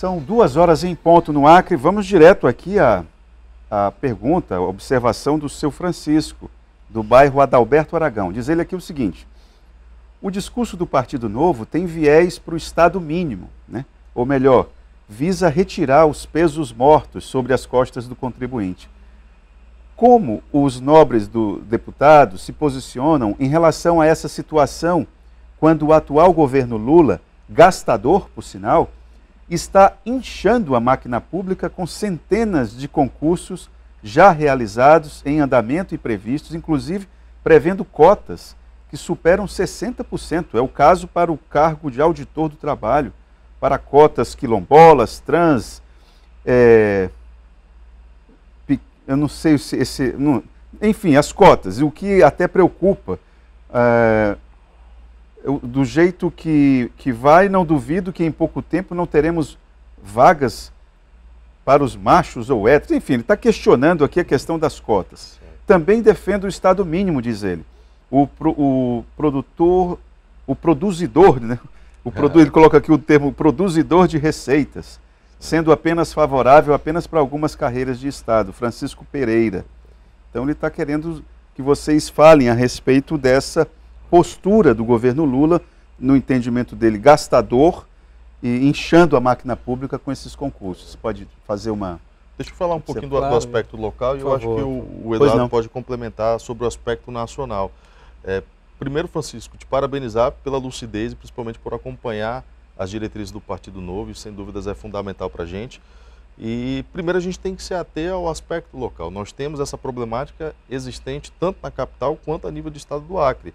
São duas horas em ponto no Acre. Vamos direto aqui à, à pergunta, à observação do seu Francisco, do bairro Adalberto Aragão. Diz ele aqui o seguinte: o discurso do Partido Novo tem viés para o Estado mínimo, né? ou melhor, visa retirar os pesos mortos sobre as costas do contribuinte. Como os nobres do deputado se posicionam em relação a essa situação quando o atual governo Lula, gastador, por sinal, está inchando a máquina pública com centenas de concursos já realizados, em andamento e previstos, inclusive prevendo cotas que superam 60%. É o caso para o cargo de auditor do trabalho, para cotas quilombolas, trans, é, eu não sei se esse, enfim, as cotas, o que até preocupa. É, do jeito que, que vai, não duvido que em pouco tempo não teremos vagas para os machos ou héteros. Enfim, ele está questionando aqui a questão das cotas. Também defende o Estado mínimo, diz ele. O, pro, o produtor, o produzidor, né? o é. produ, ele coloca aqui o termo produzidor de receitas, sendo apenas favorável apenas para algumas carreiras de Estado. Francisco Pereira. Então ele está querendo que vocês falem a respeito dessa postura do governo Lula, no entendimento dele, gastador e inchando a máquina pública com esses concursos. Pode fazer uma. Deixa eu falar um pouquinho claro, do, aspecto local e eu acho que o, o Eduardo pode complementar sobre o aspecto nacional. É, primeiro, Francisco, te parabenizar pela lucidez e principalmente por acompanhar as diretrizes do Partido Novo, isso sem dúvidas é fundamental para a gente. E primeiro a gente tem que se ater ao aspecto local. Nós temos essa problemática existente tanto na capital quanto a nível do estado do Acre.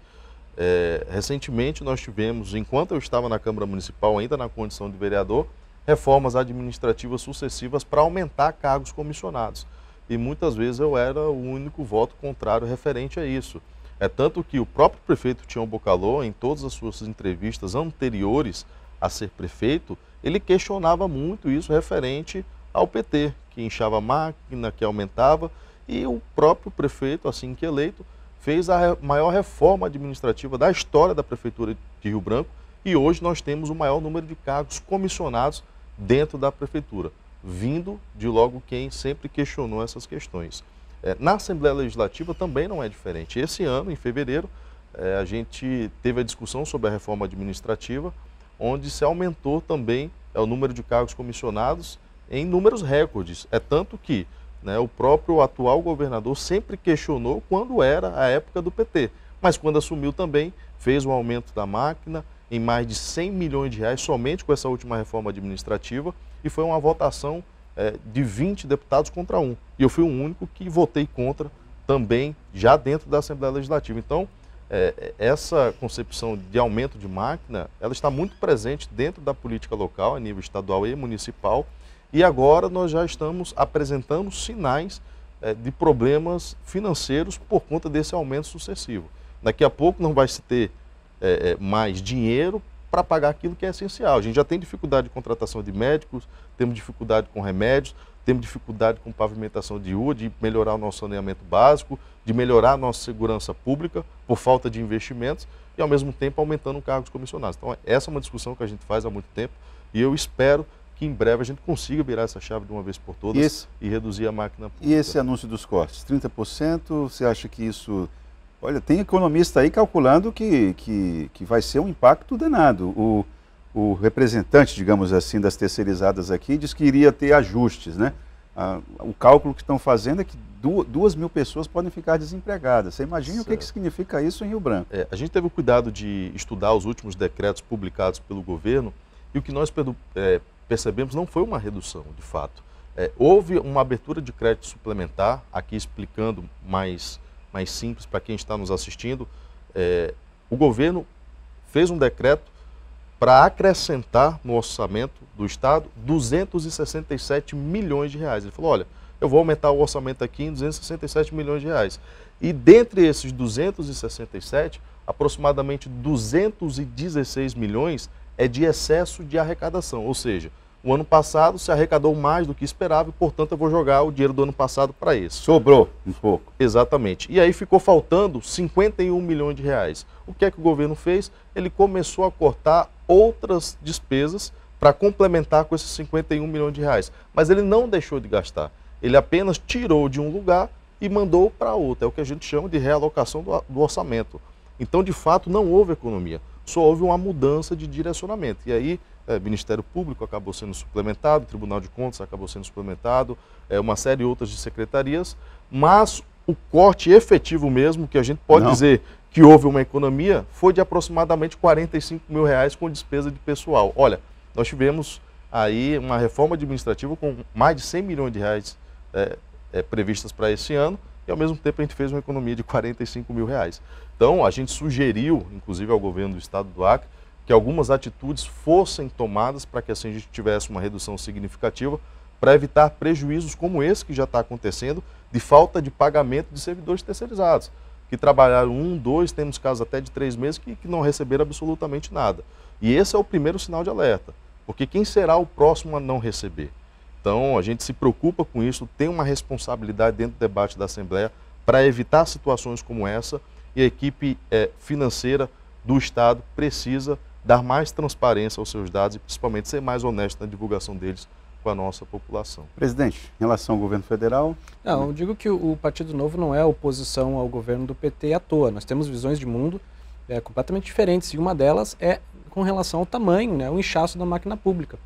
É, recentemente nós tivemos, enquanto eu estava na Câmara Municipal, ainda na condição de vereador, reformas administrativas sucessivas para aumentar cargos comissionados. E muitas vezes eu era o único voto contrário referente a isso. É tanto que o próprio prefeito Tião Bocalô, em todas as suas entrevistas anteriores a ser prefeito, ele questionava muito isso referente ao PT, que inchava a máquina, que aumentava, e o próprio prefeito, assim que eleito, fez a maior reforma administrativa da história da Prefeitura de Rio Branco e hoje nós temos o maior número de cargos comissionados dentro da Prefeitura, vindo de logo quem sempre questionou essas questões. É, na Assembleia Legislativa também não é diferente. Esse ano, em fevereiro, é, a gente teve a discussão sobre a reforma administrativa, onde se aumentou também é, o número de cargos comissionados em números recordes. É tanto que né? O próprio atual governador sempre questionou quando era a época do PT, mas quando assumiu também fez um aumento da máquina em mais de 100 milhões de reais somente com essa última reforma administrativa e foi uma votação é, de 20 deputados contra um. E eu fui o único que votei contra também já dentro da Assembleia Legislativa. Então, é, é, essa concepção de aumento de máquina, ela está muito presente dentro da política local, a nível estadual e municipal, e agora nós já estamos apresentando sinais é, de problemas financeiros por conta desse aumento sucessivo. Daqui a pouco não vai se ter é, mais dinheiro para pagar aquilo que é essencial. A gente já tem dificuldade de contratação de médicos, temos dificuldade com remédios, temos dificuldade com pavimentação de rua, de melhorar o nosso saneamento básico, de melhorar a nossa segurança pública por falta de investimentos e, ao mesmo tempo, aumentando cargos comissionados. Então, essa é uma discussão que a gente faz há muito tempo e eu espero que em breve a gente consiga virar essa chave de uma vez por todas e, esse, e reduzir a máquina pública. E esse anúncio dos cortes, 30%, você acha que isso... Olha, tem economista aí calculando que, que, que vai ser um impacto danado. O, o representante, digamos assim, das terceirizadas aqui diz que iria ter ajustes, né? Ah, o cálculo que estão fazendo é que duas mil pessoas podem ficar desempregadas. Você imagina certo. o que, que significa isso em Rio Branco. É, a gente teve o cuidado de estudar os últimos decretos publicados pelo governo e o que nós é, percebemos não foi uma redução, de fato. É, houve uma abertura de crédito suplementar, aqui explicando mais, mais simples para quem está nos assistindo. É, o governo fez um decreto para acrescentar no orçamento do Estado 267 milhões de reais. Ele falou, olha, eu vou aumentar o orçamento aqui em 267 milhões de reais. E dentre esses 267, aproximadamente 216 milhões é de excesso de arrecadação, ou seja, o ano passado se arrecadou mais do que esperava e, portanto, eu vou jogar o dinheiro do ano passado para esse. Sobrou um pouco. Exatamente. E aí ficou faltando 51 milhões de reais. O que é que o governo fez? Ele começou a cortar outras despesas para complementar com esses 51 milhões de reais. Mas ele não deixou de gastar. Ele apenas tirou de um lugar e mandou para outro. É o que a gente chama de realocação do, do orçamento. Então, de fato, não houve economia só houve uma mudança de direcionamento. E aí, é, Ministério Público acabou sendo suplementado, Tribunal de Contas acabou sendo suplementado, é, uma série de outras de secretarias, mas o corte efetivo mesmo, que a gente pode Não. dizer que houve uma economia, foi de aproximadamente 45 mil reais com despesa de pessoal. Olha, nós tivemos aí uma reforma administrativa com mais de 100 milhões de reais é, é, previstas para esse ano, e ao mesmo tempo a gente fez uma economia de 45 mil reais. Então a gente sugeriu, inclusive ao governo do estado do Acre, que algumas atitudes fossem tomadas para que assim a gente tivesse uma redução significativa para evitar prejuízos como esse que já está acontecendo de falta de pagamento de servidores terceirizados, que trabalharam um, dois, temos casos até de três meses que, que não receberam absolutamente nada. E esse é o primeiro sinal de alerta, porque quem será o próximo a não receber? Então, a gente se preocupa com isso, tem uma responsabilidade dentro do debate da Assembleia para evitar situações como essa e a equipe é, financeira do Estado precisa dar mais transparência aos seus dados e principalmente ser mais honesto na divulgação deles com a nossa população. Presidente, em relação ao governo federal? Não, eu digo que o Partido Novo não é oposição ao governo do PT à toa. Nós temos visões de mundo é, completamente diferentes e uma delas é com relação ao tamanho, né, o inchaço da máquina pública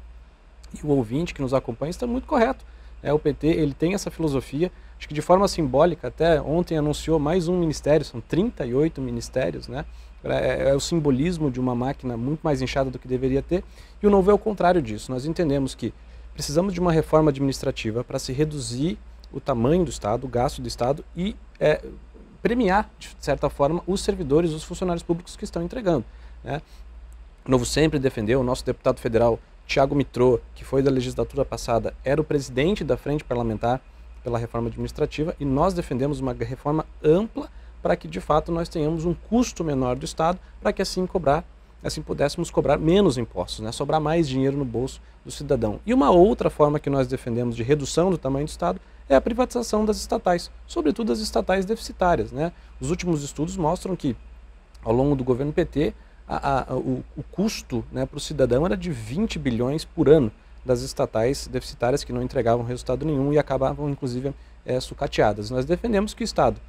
e o ouvinte que nos acompanha está muito correto. É, o PT ele tem essa filosofia, acho que de forma simbólica, até ontem anunciou mais um ministério, são 38 ministérios, né? É, é, é, o simbolismo de uma máquina muito mais inchada do que deveria ter, e o novo é o contrário disso. Nós entendemos que precisamos de uma reforma administrativa para se reduzir o tamanho do Estado, o gasto do Estado e é, premiar, de certa forma, os servidores, os funcionários públicos que estão entregando. Né? O Novo sempre defendeu, o nosso deputado federal Tiago Mitrô, que foi da legislatura passada, era o presidente da Frente Parlamentar pela Reforma Administrativa e nós defendemos uma reforma ampla para que de fato nós tenhamos um custo menor do Estado, para que assim cobrar, assim pudéssemos cobrar menos impostos, né? sobrar mais dinheiro no bolso do cidadão. E uma outra forma que nós defendemos de redução do tamanho do Estado é a privatização das estatais, sobretudo as estatais deficitárias. Né? Os últimos estudos mostram que, ao longo do governo PT, a, a, o, o, custo né, para o cidadão era de 20 bilhões por ano das estatais deficitárias que não entregavam resultado nenhum e acabavam, inclusive, é, sucateadas. Nós defendemos que o Estado,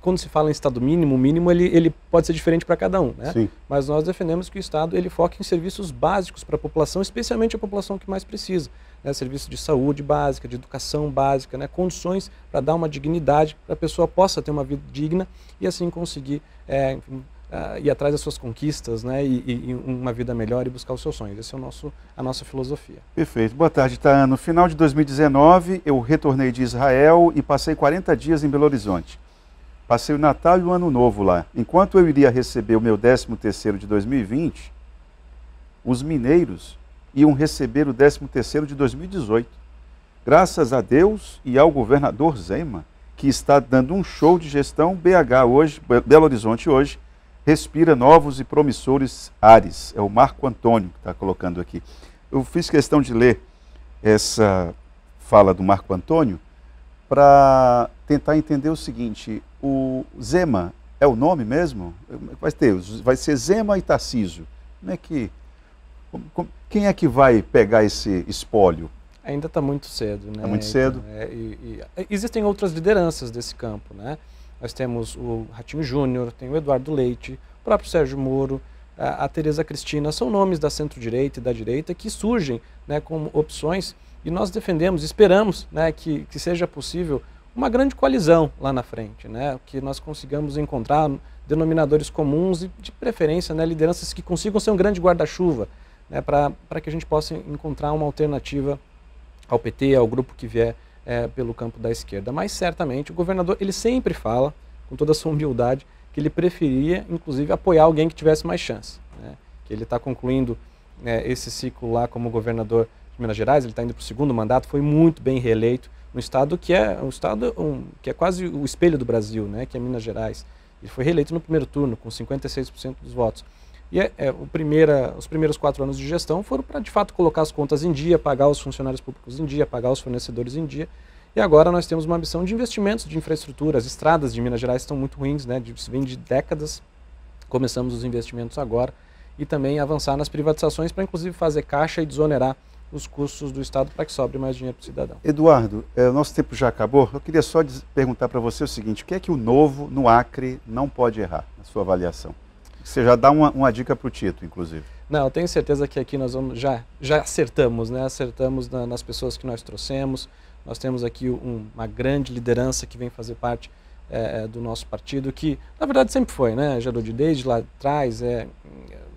quando se fala em Estado mínimo, o mínimo ele, ele pode ser diferente para cada um, né? mas nós defendemos que o Estado ele foca em serviços básicos para a população, especialmente a população que mais precisa. Né? Serviço de saúde básica, de educação básica, né? condições para dar uma dignidade, para a pessoa possa ter uma vida digna e assim conseguir é, enfim, uh, ir atrás das suas conquistas, né? E, e, uma vida melhor e buscar os seus sonhos. Essa é o nosso, a nossa filosofia. Perfeito. Boa tarde, Taan. No final de 2019, eu retornei de Israel e passei 40 dias em Belo Horizonte. Passei o Natal e o Ano Novo lá. Enquanto eu iria receber o meu 13º de 2020, os mineiros iam receber o 13º de 2018. Graças a Deus e ao governador Zema, que está dando um show de gestão BH hoje, Belo Horizonte hoje, respira novos e promissores ares. É o Marco Antônio que está colocando aqui. Eu fiz questão de ler essa fala do Marco Antônio para tentar entender o seguinte: o Zema é o nome mesmo? Vai ter, vai ser Zema e Tarciso. Como é que quem é que vai pegar esse espólio? Ainda está muito cedo, né? É muito cedo. É, e, e, existem outras lideranças desse campo, né? Nós temos o Ratinho Júnior, tem o Eduardo Leite, o próprio Sérgio Moro, a, a Tereza Cristina, são nomes da centro-direita e da direita que surgem né, como opções e nós defendemos, esperamos né, que, que seja possível uma grande coalizão lá na frente, né, que nós consigamos encontrar denominadores comuns e, de preferência, né, lideranças que consigam ser um grande guarda-chuva né, para que a gente possa encontrar uma alternativa ao PT, ao grupo que vier é, pelo campo da esquerda. Mas certamente o governador ele sempre fala, com toda a sua humildade, que ele preferia, inclusive, apoiar alguém que tivesse mais chance. Né? Que ele está concluindo é, esse ciclo lá como governador de Minas Gerais, ele está indo para o segundo mandato, foi muito bem reeleito no estado que é um estado um, que é quase o espelho do Brasil, né? Que é Minas Gerais. Ele foi reeleito no primeiro turno com 56% dos votos. E é, é, primeira, os primeiros quatro anos de gestão foram para, de fato, colocar as contas em dia, pagar os funcionários públicos em dia, pagar os fornecedores em dia. E agora nós temos uma ambição de investimentos de infraestrutura. As estradas de Minas Gerais estão muito ruins, né? De, vem de décadas. Começamos os investimentos agora e também avançar nas privatizações para, inclusive, fazer caixa e desonerar os custos do Estado para que sobre mais dinheiro para o cidadão. Eduardo, é, nosso tempo já acabou. Eu queria só perguntar para você o seguinte: o que é que o novo no Acre não pode errar, na sua avaliação? Você já dá uma, uma dica para o Tito, inclusive. Não, eu tenho certeza que aqui nós vamos, já, já acertamos, né? Acertamos na, nas pessoas que nós trouxemos. Nós temos aqui um, uma grande liderança que vem fazer parte é, é do nosso partido, que na verdade sempre foi, né, Geraldo? Desde lá atrás, é,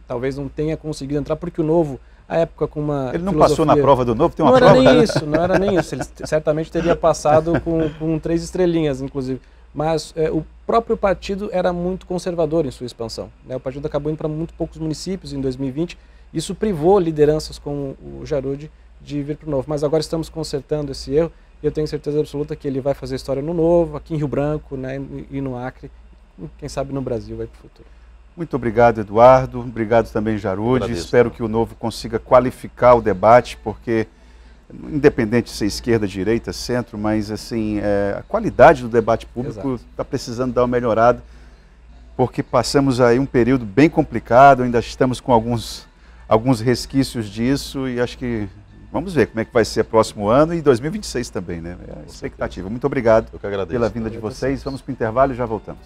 talvez não tenha conseguido entrar, porque o novo, a época com uma. Ele não filosofia... passou na prova do novo, tem uma não prova. Não era nem né? isso, não era nem isso. Ele certamente teria passado com, com três estrelinhas, inclusive. Mas é, o próprio partido era muito conservador em sua expansão. Né? O partido acabou indo para muito poucos municípios em 2020. Isso privou lideranças como o Jarud de vir para o Novo. Mas agora estamos consertando esse erro e eu tenho certeza absoluta que ele vai fazer história no Novo, aqui em Rio Branco né? e no Acre, quem sabe no Brasil vai para o futuro. Muito obrigado, Eduardo. Obrigado também, Jarude. Espero que o Novo consiga qualificar o debate, porque independente de ser esquerda, direita, centro, mas assim, é, a qualidade do debate público está precisando dar uma melhorada, porque passamos aí um período bem complicado, ainda estamos com alguns, alguns resquícios disso e acho que vamos ver como é que vai ser próximo ano e 2026 também, né? É a expectativa. Muito obrigado agradeço, pela vinda de vocês. Vamos para o intervalo e já voltamos.